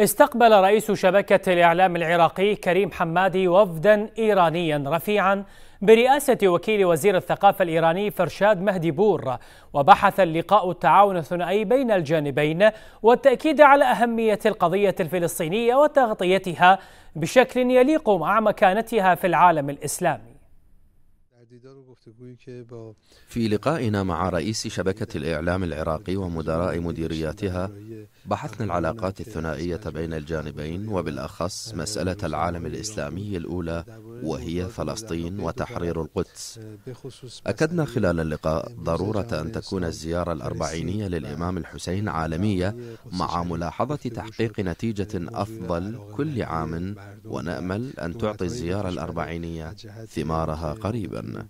استقبل رئيس شبكة الإعلام العراقي كريم حمادي وفدا إيرانيا رفيعا برئاسة وكيل وزير الثقافة الإيراني فرشاد مهدي بور وبحث اللقاء التعاون الثنائي بين الجانبين والتأكيد على أهمية القضية الفلسطينية وتغطيتها بشكل يليق مع مكانتها في العالم الإسلامي في لقائنا مع رئيس شبكة الإعلام العراقي ومدراء مديرياتها بحثنا العلاقات الثنائية بين الجانبين وبالأخص مسألة العالم الإسلامي الأولى وهي فلسطين وتحرير القدس أكدنا خلال اللقاء ضرورة أن تكون الزيارة الأربعينية للإمام الحسين عالمية مع ملاحظة تحقيق نتيجة أفضل كل عام ونأمل أن تعطي الزيارة الأربعينية ثمارها قريبا